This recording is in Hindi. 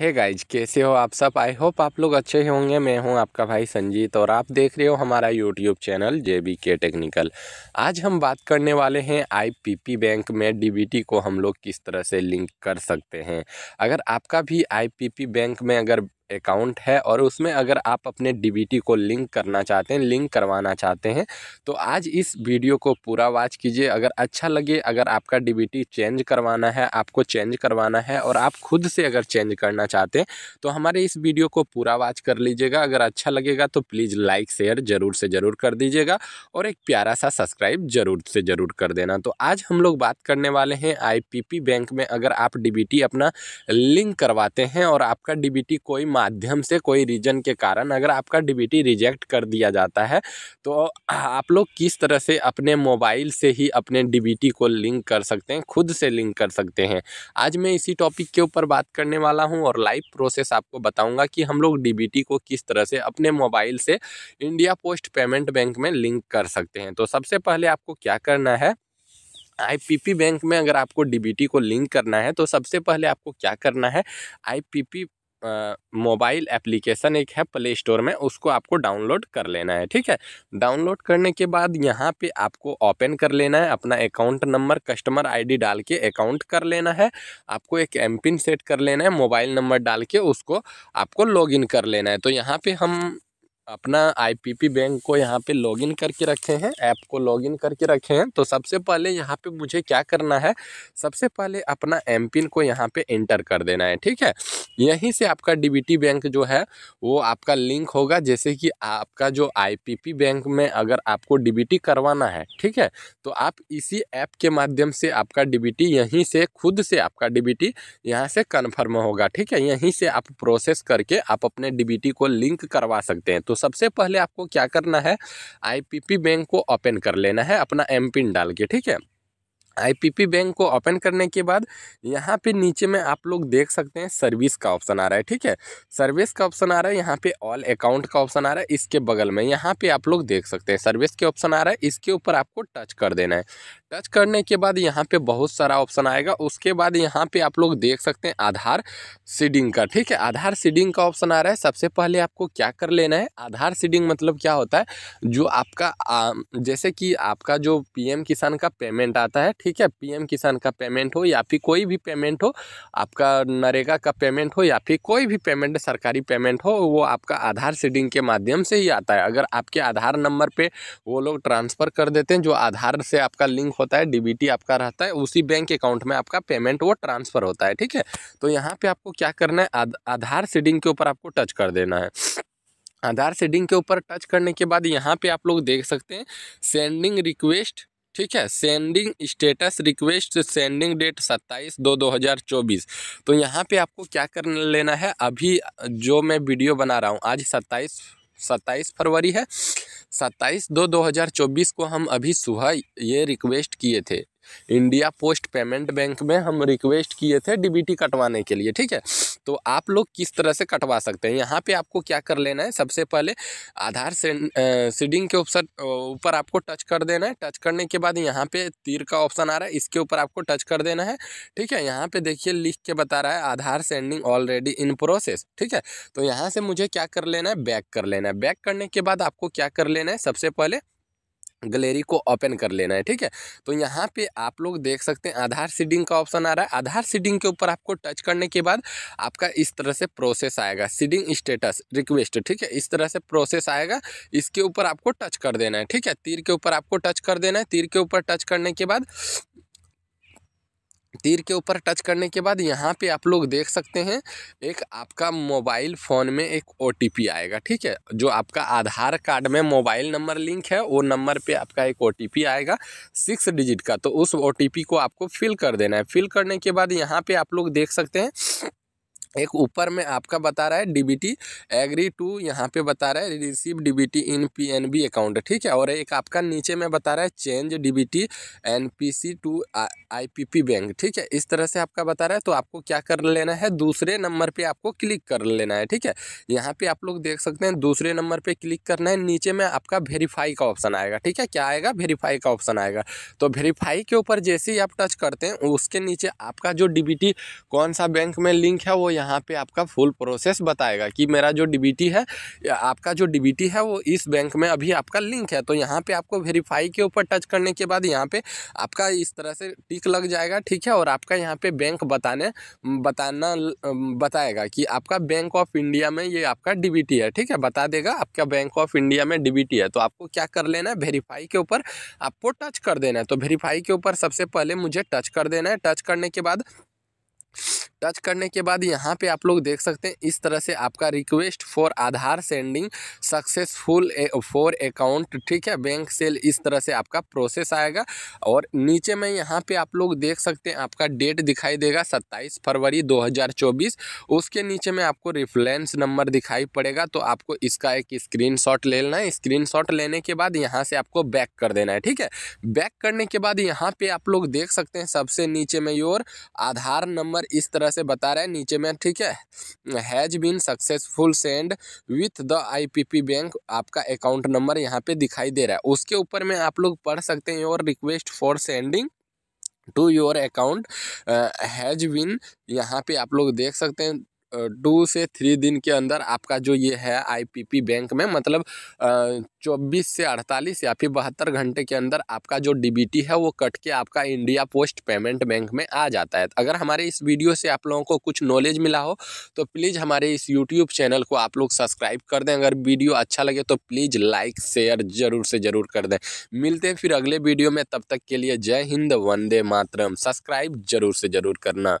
हे hey गाइज कैसे हो आप सब आई होप आप लोग अच्छे ही होंगे मैं हूं आपका भाई संजीत और आप देख रहे हो हमारा YouTube channel J B K technical आज हम बात करने वाले हैं आईपीपी बैंक में डीबीटी को हम लोग किस तरह से लिंक कर सकते हैं अगर आपका भी आईपीपी बैंक में अगर अकाउंट है और उसमें अगर आप अपने डीबीटी को लिंक करना चाहते हैं लिंक करवाना चाहते हैं तो आज इस वीडियो को पूरा वॉच कीजिए अगर अच्छा लगे अगर आपका डीबीटी चेंज करवाना है आपको चेंज करवाना है और आप खुद से अगर चेंज करना चाहते हैं तो हमारे इस वीडियो को पूरा वॉच कर लीजिएगा अगर अच्छा लगेगा तो प्लीज़ लाइक शेयर ज़रूर से ज़रूर कर दीजिएगा और एक प्यारा सा सब्सक्राइब ज़रूर से ज़रूर कर देना तो आज हम लोग बात करने वाले हैं आई बैंक में अगर आप डी अपना लिंक करवाते हैं और आपका डी कोई माध्यम से कोई रीजन के कारण अगर आपका डीबीटी रिजेक्ट कर दिया जाता है तो आप लोग किस तरह से अपने मोबाइल से ही अपने डीबीटी को लिंक कर सकते हैं खुद से लिंक कर सकते हैं आज मैं इसी टॉपिक के ऊपर बात करने वाला हूँ और लाइव प्रोसेस आपको बताऊँगा कि हम लोग डी को किस तरह से अपने मोबाइल से इंडिया पोस्ट पेमेंट बैंक में लिंक कर सकते हैं तो सबसे पहले आपको क्या करना है आईपीपी बैंक में अगर आपको डीबीटी को लिंक करना है तो सबसे पहले आपको क्या करना है आईपीपी मोबाइल एप्लीकेशन एक है प्ले स्टोर में उसको आपको डाउनलोड कर लेना है ठीक है डाउनलोड करने के बाद यहाँ पे आपको ओपन कर लेना है अपना अकाउंट नंबर कस्टमर आईडी डाल के अकाउंट कर लेना है आपको एक एम पिन सेट कर लेना है मोबाइल नंबर डाल के उसको आपको लॉगिन कर लेना है तो यहाँ पे हम अपना आईपीपी बैंक को यहाँ पे लॉगिन करके रखे हैं ऐप को लॉगिन करके रखे हैं तो सबसे पहले यहाँ पे मुझे क्या करना है सबसे पहले अपना एम पिन को यहाँ पे एंटर कर देना है ठीक है यहीं से आपका डीबीटी बैंक जो है वो आपका लिंक होगा जैसे कि आपका जो आईपीपी बैंक में अगर आपको डीबीटी करवाना है ठीक है तो आप इसी ऐप के माध्यम से आपका डीबीटी यहीं से खुद से आपका डीबीटी यहाँ से कन्फर्म होगा ठीक है यहीं से आप प्रोसेस करके आप अपने डीबीटी को लिंक करवा सकते हैं तो सबसे पहले आपको क्या करना है आई बैंक को ओपन कर लेना है अपना एम पिन डाल के ठीक है आईपीपी बैंक को ओपन करने के बाद यहाँ पे नीचे में आप लोग देख सकते हैं सर्विस का ऑप्शन आ रहा है ठीक है सर्विस का ऑप्शन आ रहा है यहाँ पे ऑल अकाउंट का ऑप्शन आ रहा है इसके बगल में यहाँ पे आप लोग देख सकते हैं सर्विस के ऑप्शन आ रहा है इसके ऊपर आपको टच कर देना है टच करने के बाद यहाँ पे बहुत सारा ऑप्शन आएगा उसके बाद यहाँ पे आप लोग देख सकते हैं आधार सीडिंग का ठीक है आधार सीडिंग का ऑप्शन आ रहा है सबसे पहले आपको क्या कर लेना है आधार सीडिंग मतलब क्या होता है जो आपका जैसे कि आपका जो पीएम किसान का पेमेंट आता है ठीक है पीएम किसान का पेमेंट हो या फिर कोई भी पेमेंट हो आपका नरेगा का पेमेंट हो या फिर कोई भी पेमेंट सरकारी पेमेंट हो वो आपका आधार सीडिंग के माध्यम से ही आता है अगर आपके आधार नंबर पर वो लोग ट्रांसफ़र कर देते हैं जो आधार से आपका लिंक होता है डी आपका रहता है उसी बैंक अकाउंट में आपका पेमेंट वो ट्रांसफ़र होता है ठीक है तो यहाँ पर आपको क्या करना है आधार सीडिंग के ऊपर आपको टच कर देना है आधार सेडिंग के ऊपर टच करने के बाद यहाँ पे आप लोग देख सकते हैं सेंडिंग रिक्वेस्ट ठीक है sending status request sending date 27 दो 2024 तो यहाँ पे आपको क्या कर लेना है अभी जो मैं वीडियो बना रहा हूँ आज 27 सत्ताईस फरवरी है सत्ताईस दो 2024 को हम अभी सुबह ये रिक्वेस्ट किए थे इंडिया पोस्ट पेमेंट बैंक में हम रिक्वेस्ट किए थे डीबीटी कटवाने के लिए ठीक है तो आप लोग किस तरह से कटवा सकते हैं यहाँ पे आपको क्या कर लेना है सबसे पहले आधार सीडिंग के ऑप्शन ऊपर आपको टच कर देना है टच करने के बाद यहाँ पे तीर का ऑप्शन आ रहा है इसके ऊपर आपको टच कर देना है ठीक है यहाँ पे देखिए लिख के बता रहा है Aadhaar sending already in process ठीक है तो यहाँ से मुझे क्या कर लेना है बैक कर लेना है बैक करने के बाद आपको क्या कर लेना है सबसे पहले गलेरी को ओपन कर लेना है ठीक है तो यहाँ पे आप लोग देख सकते हैं आधार सीडिंग का ऑप्शन आ रहा है आधार सीडिंग के ऊपर आपको टच करने के बाद आपका इस तरह से प्रोसेस आएगा सीडिंग स्टेटस रिक्वेस्ट ठीक है इस तरह से प्रोसेस आएगा इसके ऊपर आपको टच कर देना है ठीक है तीर के ऊपर आपको टच कर देना है तीर के ऊपर टच करने के बाद तीर के ऊपर टच करने के बाद यहाँ पे आप लोग देख सकते हैं एक आपका मोबाइल फ़ोन में एक ओ आएगा ठीक है जो आपका आधार कार्ड में मोबाइल नंबर लिंक है वो नंबर पे आपका एक ओ आएगा सिक्स डिजिट का तो उस ओ को आपको फिल कर देना है फिल करने के बाद यहाँ पे आप लोग देख सकते हैं एक ऊपर में आपका बता रहा है डीबीटी एग्री टू यहाँ पे बता रहा है receive DBT in PNB account ठीक है और एक आपका नीचे में बता रहा है change DBT NPC to IPP bank ठीक है इस तरह से आपका बता रहा है तो आपको क्या कर लेना है दूसरे नंबर पे आपको क्लिक कर लेना है ठीक है यहाँ पर आप लोग देख सकते हैं दूसरे नंबर पर क्लिक करना है नीचे में आपका वेरीफाई का ऑप्शन आएगा ठीक है क्या आएगा वेरीफाई का ऑप्शन आएगा तो वेरीफाई के ऊपर जैसे ही आप टच करते हैं उसके नीचे आपका जो डीबीटी कौन सा बैंक में लिंक है वो यहाँ यहाँ पे आपका फुल प्रोसेस बताएगा कि मेरा जो डीबीटी है आपका जो डीबीटी है वो इस बैंक में अभी आपका लिंक है तो यहाँ पे आपको वेरीफाई के ऊपर टच करने के बाद यहाँ पे आपका इस तरह से टिक लग जाएगा ठीक है और आपका यहाँ पे बैंक बताने बताना बताएगा कि आपका बैंक ऑफ इंडिया में ये आपका डीबीटी है ठीक है बता देगा आपका बैंक ऑफ इंडिया में डीबीटी है तो आपको क्या कर लेना है वेरीफाई के ऊपर आपको टच कर देना है तो वेरीफाई के ऊपर सबसे पहले मुझे टच कर देना है टच करने के बाद टच करने के बाद यहाँ पे आप लोग देख सकते हैं इस तरह से आपका request for Aadhaar sending successful for account ठीक है बैंक सेल इस तरह से आपका प्रोसेस आएगा और नीचे में यहाँ पे आप लोग देख सकते हैं आपका डेट दिखाई देगा सत्ताईस फरवरी 2024 उसके नीचे में आपको रिफ्लेंस नंबर दिखाई पड़ेगा तो आपको इसका एक स्क्रीन लेना है स्क्रीन लेने के बाद यहाँ से आपको बैक कर देना है ठीक है बैक करने के बाद यहाँ पे आप लोग देख सकते हैं सबसे नीचे में योर आधार नंबर इस तरह से बता रहा है नीचे में ठीक है has been successful send with the IPP bank आपका अकाउंट नंबर यहाँ पे दिखाई दे रहा है उसके ऊपर में आप लोग पढ़ सकते हैं your request for sending to your account has been यहाँ पे आप लोग देख सकते हैं टू से थ्री दिन के अंदर आपका जो ये है आईपीपी बैंक में मतलब चौबीस से अड़तालीस या फिर बहत्तर घंटे के अंदर आपका जो डीबीटी है वो कट के आपका इंडिया पोस्ट पेमेंट बैंक में आ जाता है अगर हमारे इस वीडियो से आप लोगों को कुछ नॉलेज मिला हो तो प्लीज़ हमारे इस यूट्यूब चैनल को आप लोग सब्सक्राइब कर दें अगर वीडियो अच्छा लगे तो प्लीज़ लाइक शेयर ज़रूर से ज़रूर कर दें मिलते हैं फिर अगले वीडियो में तब तक के लिए जय हिंद वंदे मातरम सब्सक्राइब ज़रूर से ज़रूर करना